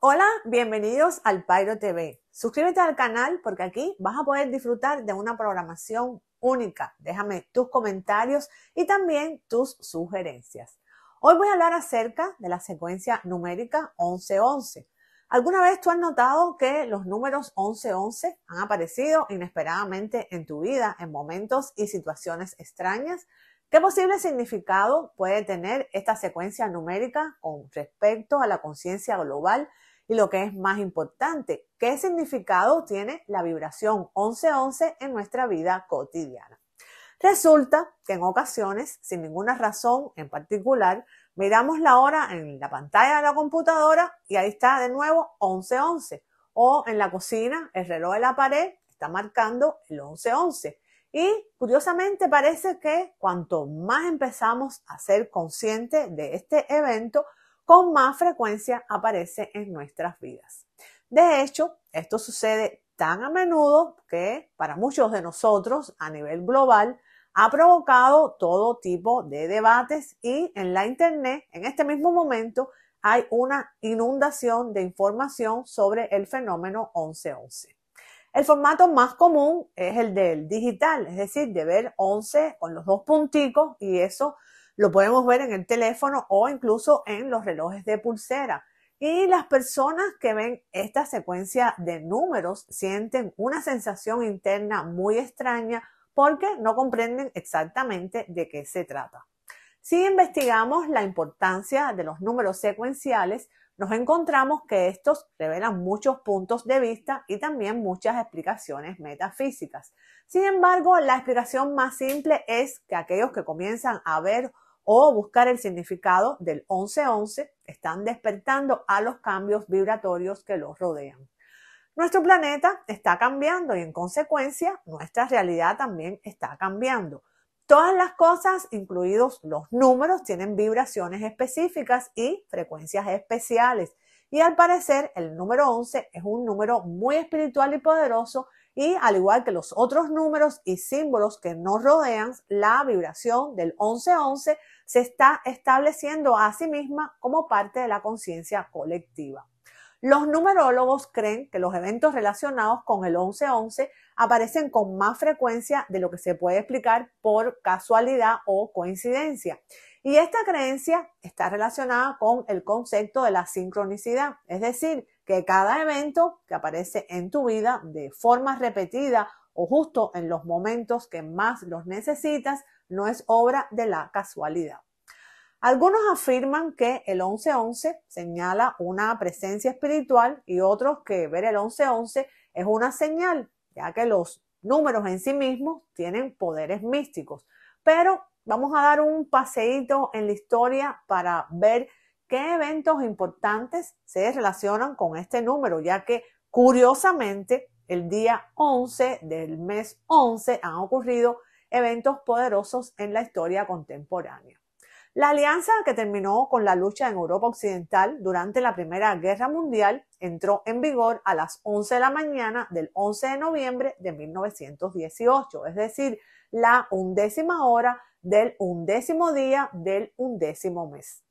Hola, bienvenidos al Pyro TV. Suscríbete al canal porque aquí vas a poder disfrutar de una programación única. Déjame tus comentarios y también tus sugerencias. Hoy voy a hablar acerca de la secuencia numérica 1111. ¿Alguna vez tú has notado que los números 1111 han aparecido inesperadamente en tu vida en momentos y situaciones extrañas? ¿Qué posible significado puede tener esta secuencia numérica con respecto a la conciencia global? Y lo que es más importante, ¿qué significado tiene la vibración 1111 en nuestra vida cotidiana? Resulta que en ocasiones, sin ninguna razón en particular, miramos la hora en la pantalla de la computadora y ahí está de nuevo 1111. O en la cocina, el reloj de la pared está marcando el 1111. Y curiosamente parece que cuanto más empezamos a ser conscientes de este evento, con más frecuencia aparece en nuestras vidas. De hecho, esto sucede tan a menudo que para muchos de nosotros a nivel global ha provocado todo tipo de debates y en la Internet, en este mismo momento, hay una inundación de información sobre el fenómeno 1111. El formato más común es el del digital, es decir, de ver 11 con los dos punticos y eso lo podemos ver en el teléfono o incluso en los relojes de pulsera. Y las personas que ven esta secuencia de números sienten una sensación interna muy extraña porque no comprenden exactamente de qué se trata. Si investigamos la importancia de los números secuenciales, nos encontramos que estos revelan muchos puntos de vista y también muchas explicaciones metafísicas. Sin embargo, la explicación más simple es que aquellos que comienzan a ver o buscar el significado del 1111 están despertando a los cambios vibratorios que los rodean. Nuestro planeta está cambiando y en consecuencia nuestra realidad también está cambiando. Todas las cosas, incluidos los números, tienen vibraciones específicas y frecuencias especiales. Y al parecer el número 11 es un número muy espiritual y poderoso y al igual que los otros números y símbolos que nos rodean, la vibración del 1111 se está estableciendo a sí misma como parte de la conciencia colectiva. Los numerólogos creen que los eventos relacionados con el 11-11 aparecen con más frecuencia de lo que se puede explicar por casualidad o coincidencia. Y esta creencia está relacionada con el concepto de la sincronicidad, es decir, que cada evento que aparece en tu vida de forma repetida o justo en los momentos que más los necesitas no es obra de la casualidad. Algunos afirman que el 11-11 señala una presencia espiritual y otros que ver el 11-11 es una señal, ya que los números en sí mismos tienen poderes místicos. Pero vamos a dar un paseíto en la historia para ver qué eventos importantes se relacionan con este número, ya que curiosamente el día 11 del mes 11 han ocurrido eventos poderosos en la historia contemporánea. La alianza que terminó con la lucha en Europa Occidental durante la Primera Guerra Mundial entró en vigor a las 11 de la mañana del 11 de noviembre de 1918, es decir, la undécima hora del undécimo día del undécimo mes.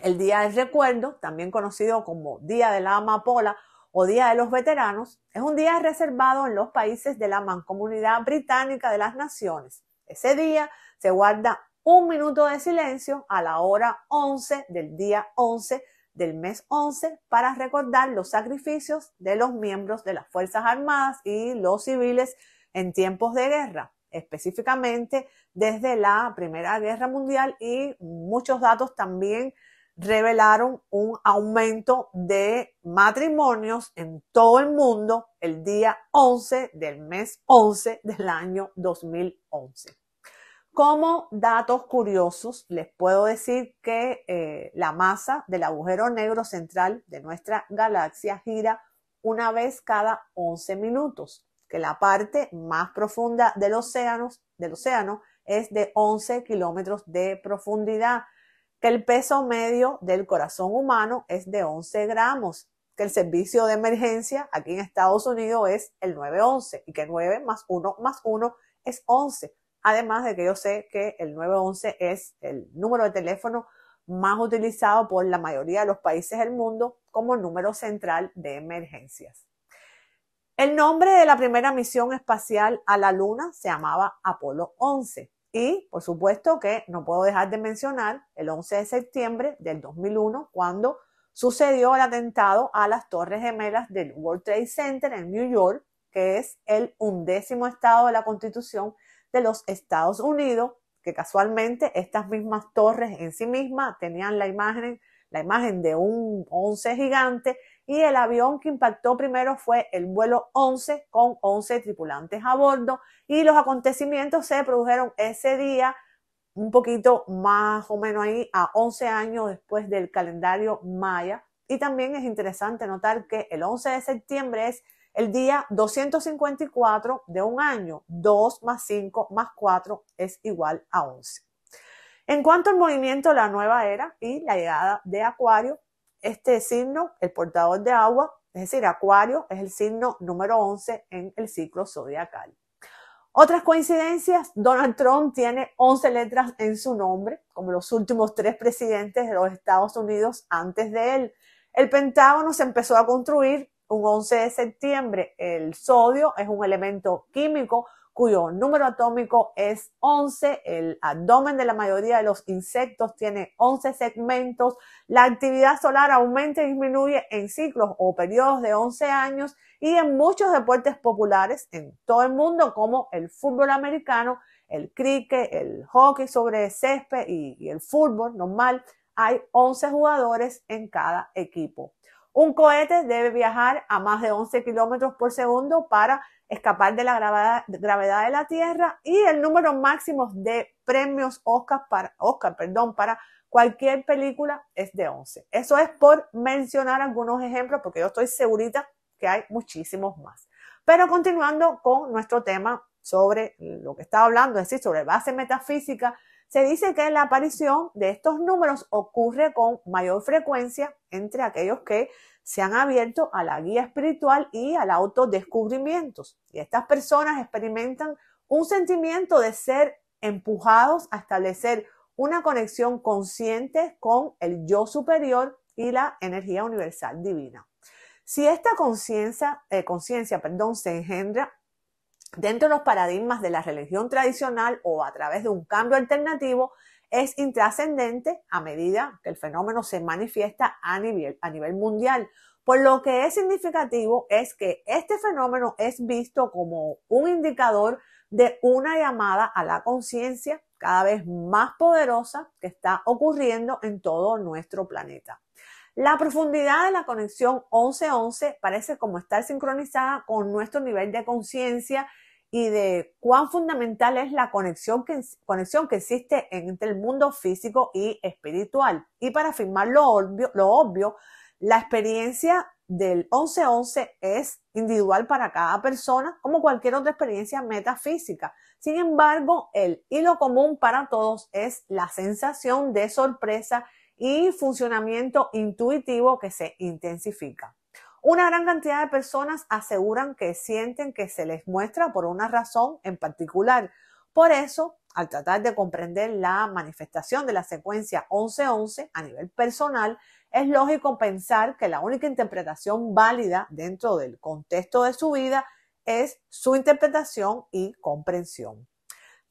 El Día del Recuerdo, también conocido como Día de la Amapola o Día de los Veteranos, es un día reservado en los países de la Mancomunidad Británica de las Naciones. Ese día se guarda un minuto de silencio a la hora 11 del día 11 del mes 11 para recordar los sacrificios de los miembros de las Fuerzas Armadas y los civiles en tiempos de guerra, específicamente desde la Primera Guerra Mundial y muchos datos también revelaron un aumento de matrimonios en todo el mundo el día 11 del mes 11 del año 2011. Como datos curiosos, les puedo decir que eh, la masa del agujero negro central de nuestra galaxia gira una vez cada 11 minutos, que la parte más profunda del océano, del océano es de 11 kilómetros de profundidad, que el peso medio del corazón humano es de 11 gramos, que el servicio de emergencia aquí en Estados Unidos es el 911 y que 9 más 1 más 1 es 11 Además de que yo sé que el 911 es el número de teléfono más utilizado por la mayoría de los países del mundo como número central de emergencias. El nombre de la primera misión espacial a la Luna se llamaba Apolo 11 y por supuesto que no puedo dejar de mencionar el 11 de septiembre del 2001 cuando sucedió el atentado a las Torres Gemelas del World Trade Center en New York, que es el undécimo estado de la Constitución de los Estados Unidos, que casualmente estas mismas torres en sí mismas tenían la imagen, la imagen de un 11 gigante y el avión que impactó primero fue el vuelo 11 con 11 tripulantes a bordo y los acontecimientos se produjeron ese día un poquito más o menos ahí a 11 años después del calendario maya. Y también es interesante notar que el 11 de septiembre es el día 254 de un año, 2 más 5 más 4 es igual a 11. En cuanto al movimiento de la nueva era y la llegada de Acuario, este signo, el portador de agua, es decir, Acuario es el signo número 11 en el ciclo zodiacal. Otras coincidencias, Donald Trump tiene 11 letras en su nombre, como los últimos tres presidentes de los Estados Unidos antes de él. El Pentágono se empezó a construir un 11 de septiembre, el sodio es un elemento químico cuyo número atómico es 11, el abdomen de la mayoría de los insectos tiene 11 segmentos, la actividad solar aumenta y disminuye en ciclos o periodos de 11 años y en muchos deportes populares en todo el mundo como el fútbol americano, el cricket, el hockey sobre césped y, y el fútbol normal, hay 11 jugadores en cada equipo. Un cohete debe viajar a más de 11 kilómetros por segundo para escapar de la gravedad, de la Tierra y el número máximo de premios Oscar para, Oscar, perdón, para cualquier película es de 11. Eso es por mencionar algunos ejemplos porque yo estoy segura que hay muchísimos más. Pero continuando con nuestro tema sobre lo que estaba hablando, es decir, sobre base metafísica, se dice que la aparición de estos números ocurre con mayor frecuencia entre aquellos que se han abierto a la guía espiritual y al autodescubrimiento. Y estas personas experimentan un sentimiento de ser empujados a establecer una conexión consciente con el yo superior y la energía universal divina. Si esta conciencia eh, se engendra dentro de los paradigmas de la religión tradicional o a través de un cambio alternativo es intrascendente a medida que el fenómeno se manifiesta a nivel, mundial. Por lo que es significativo es que este fenómeno es visto como un indicador de una llamada a la conciencia cada vez más poderosa que está ocurriendo en todo nuestro planeta. La profundidad de la conexión 1111 parece como estar sincronizada con nuestro nivel de conciencia y de cuán fundamental es la conexión que, conexión que existe entre el mundo físico y espiritual. Y para afirmar lo obvio, lo obvio la experiencia del 11-11 es individual para cada persona, como cualquier otra experiencia metafísica. Sin embargo, el hilo común para todos es la sensación de sorpresa y funcionamiento intuitivo que se intensifica. Una gran cantidad de personas aseguran que sienten que se les muestra por una razón en particular. Por eso, al tratar de comprender la manifestación de la secuencia 1111 a nivel personal, es lógico pensar que la única interpretación válida dentro del contexto de su vida es su interpretación y comprensión.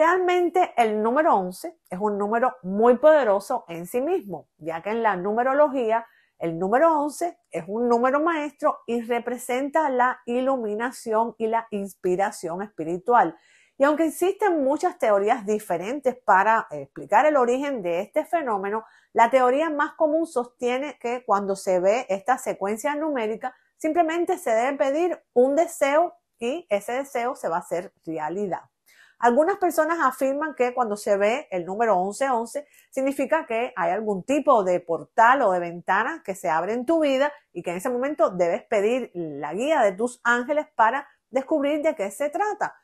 Realmente el número 11 es un número muy poderoso en sí mismo, ya que en la numerología el número 11 es un número maestro y representa la iluminación y la inspiración espiritual. Y aunque existen muchas teorías diferentes para eh, explicar el origen de este fenómeno, la teoría más común sostiene que cuando se ve esta secuencia numérica, simplemente se debe pedir un deseo y ese deseo se va a hacer realidad. Algunas personas afirman que cuando se ve el número 1111 significa que hay algún tipo de portal o de ventana que se abre en tu vida y que en ese momento debes pedir la guía de tus ángeles para descubrir de qué se trata.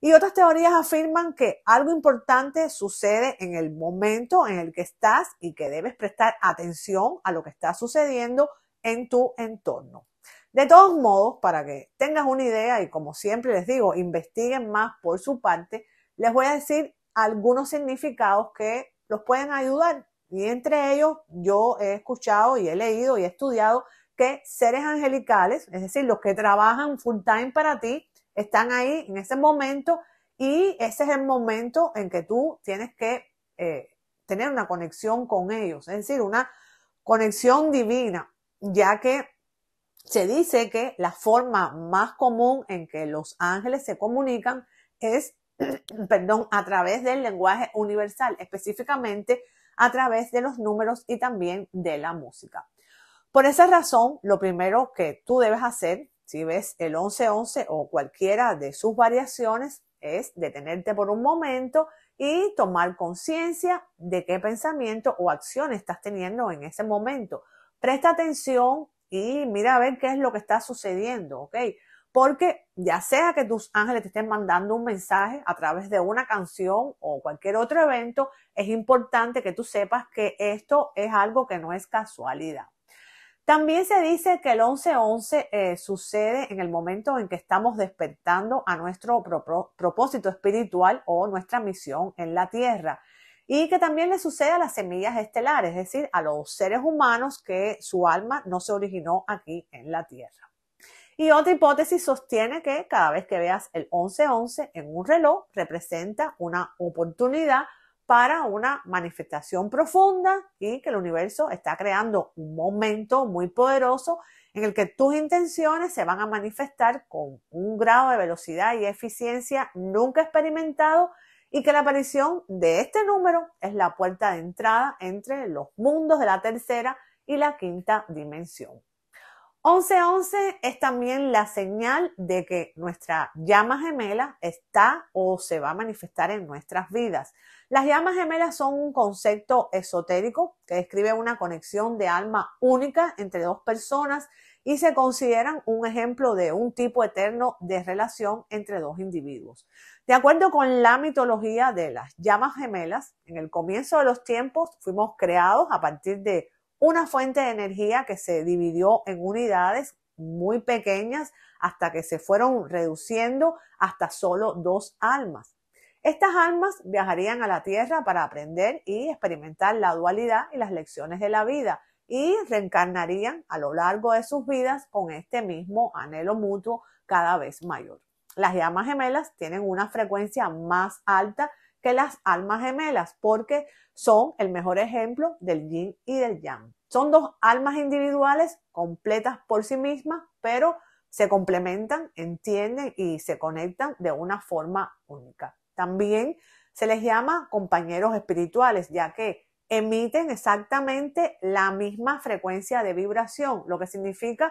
Y otras teorías afirman que algo importante sucede en el momento en el que estás y que debes prestar atención a lo que está sucediendo en tu entorno. De todos modos, para que tengas una idea y como siempre les digo, investiguen más por su parte, les voy a decir algunos significados que los pueden ayudar. Y entre ellos yo he escuchado y he leído y he estudiado que seres angelicales, es decir, los que trabajan full time para ti, están ahí en ese momento y ese es el momento en que tú tienes que eh, tener una conexión con ellos, es decir, una conexión divina, ya que se dice que la forma más común en que los ángeles se comunican es, perdón, a través del lenguaje universal, específicamente a través de los números y también de la música. Por esa razón, lo primero que tú debes hacer, si ves el 1111 o cualquiera de sus variaciones, es detenerte por un momento y tomar conciencia de qué pensamiento o acción estás teniendo en ese momento. Presta atención y mira a ver qué es lo que está sucediendo, ¿ok? Porque ya sea que tus ángeles te estén mandando un mensaje a través de una canción o cualquier otro evento, es importante que tú sepas que esto es algo que no es casualidad. También se dice que el 11 11 eh, sucede en el momento en que estamos despertando a nuestro propósito espiritual o nuestra misión en la tierra y que también le sucede a las semillas estelares, es decir, a los seres humanos que su alma no se originó aquí en la Tierra. Y otra hipótesis sostiene que cada vez que veas el 1111 en un reloj representa una oportunidad para una manifestación profunda y que el universo está creando un momento muy poderoso en el que tus intenciones se van a manifestar con un grado de velocidad y eficiencia nunca experimentado y que la aparición de este número es la puerta de entrada entre los mundos de la tercera y la quinta dimensión. 1111 es también la señal de que nuestra llama gemela está o se va a manifestar en nuestras vidas. Las llamas gemelas son un concepto esotérico que describe una conexión de alma única entre dos personas y se consideran un ejemplo de un tipo eterno de relación entre dos individuos. De acuerdo con la mitología de las llamas gemelas, en el comienzo de los tiempos fuimos creados a partir de una fuente de energía que se dividió en unidades muy pequeñas hasta que se fueron reduciendo hasta solo dos almas. Estas almas viajarían a la Tierra para aprender y experimentar la dualidad y las lecciones de la vida y reencarnarían a lo largo de sus vidas con este mismo anhelo mutuo cada vez mayor. Las llamas gemelas tienen una frecuencia más alta que las almas gemelas porque son el mejor ejemplo del yin y del yang. Son dos almas individuales completas por sí mismas, pero se complementan, entienden y se conectan de una forma única. También se les llama compañeros espirituales, ya que emiten exactamente la misma frecuencia de vibración, lo que significa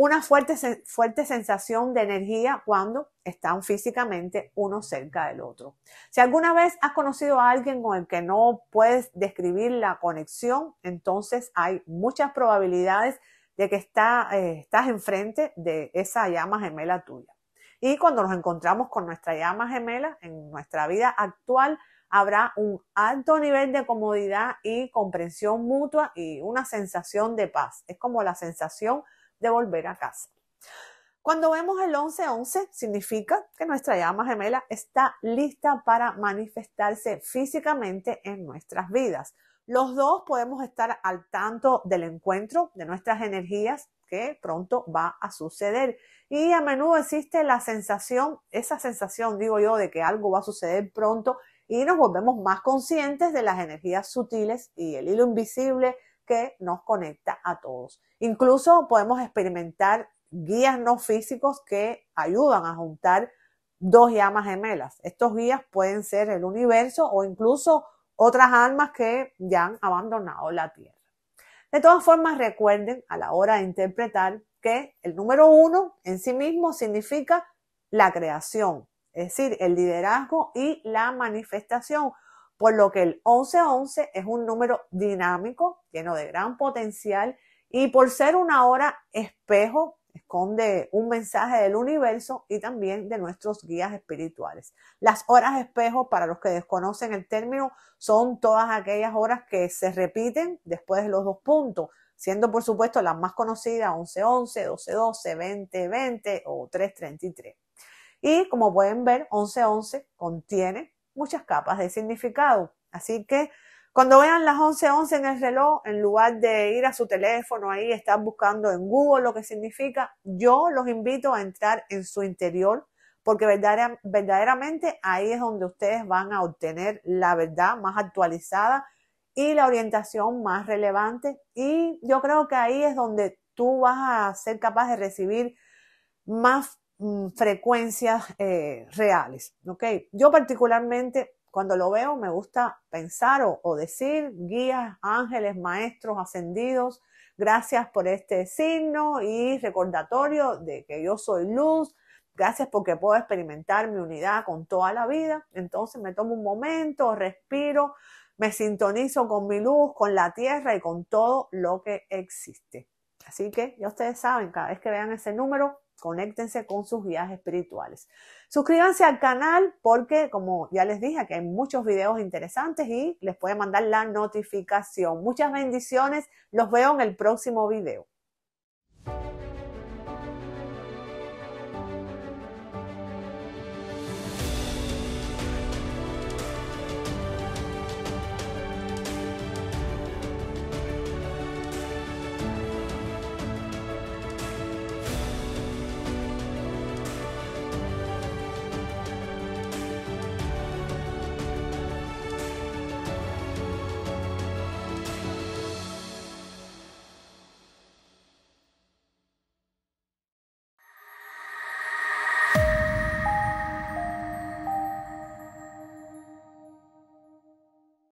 una fuerte, fuerte sensación de energía cuando están físicamente uno cerca del otro. Si alguna vez has conocido a alguien con el que no puedes describir la conexión, entonces hay muchas probabilidades de que eh, estás enfrente de esa llama gemela tuya. Y cuando nos encontramos con nuestra llama gemela en nuestra vida actual, habrá un alto nivel de comodidad y comprensión mutua y una sensación de paz. Es como la sensación de volver a casa. Cuando vemos el 11-11, significa que nuestra llama gemela está lista para manifestarse físicamente en nuestras vidas. Los dos podemos estar al tanto del encuentro, de nuestras energías, que pronto va a suceder. Y a menudo existe la sensación, esa sensación, digo yo, de que algo va a suceder pronto y nos volvemos más conscientes de las energías sutiles y el hilo invisible que nos conecta a todos. Incluso podemos experimentar guías no físicos que ayudan a juntar dos llamas gemelas. Estos guías pueden ser el universo o incluso otras almas que ya han abandonado la Tierra. De todas formas, recuerden a la hora de interpretar que el número uno en sí mismo significa la creación, es decir, el liderazgo y la manifestación por lo que el 1111 es un número dinámico, lleno de gran potencial, y por ser una hora espejo, esconde un mensaje del universo y también de nuestros guías espirituales. Las horas espejo, para los que desconocen el término, son todas aquellas horas que se repiten después de los dos puntos, siendo por supuesto las más conocidas 1111, 1212, 2020 o 333. Y como pueden ver, 1111 contiene muchas capas de significado. Así que cuando vean las 11.11 en el reloj, en lugar de ir a su teléfono ahí, estar buscando en Google lo que significa, yo los invito a entrar en su interior, porque verdaderamente ahí es donde ustedes van a obtener la verdad más actualizada y la orientación más relevante. Y yo creo que ahí es donde tú vas a ser capaz de recibir más Mm, frecuencias eh, reales. ¿okay? Yo particularmente cuando lo veo me gusta pensar o, o, decir guías, ángeles, maestros, ascendidos, gracias por este signo y recordatorio de que yo soy luz, gracias porque puedo experimentar mi unidad con toda la vida. Entonces me tomo un momento, respiro, me sintonizo con mi luz, con la tierra y con todo lo que existe. Así que ya ustedes saben, cada vez que vean ese número, conéctense con sus guías espirituales. Suscríbanse al canal porque, como ya les dije, aquí hay muchos videos interesantes y les puede mandar la notificación. Muchas bendiciones, los veo en el próximo video.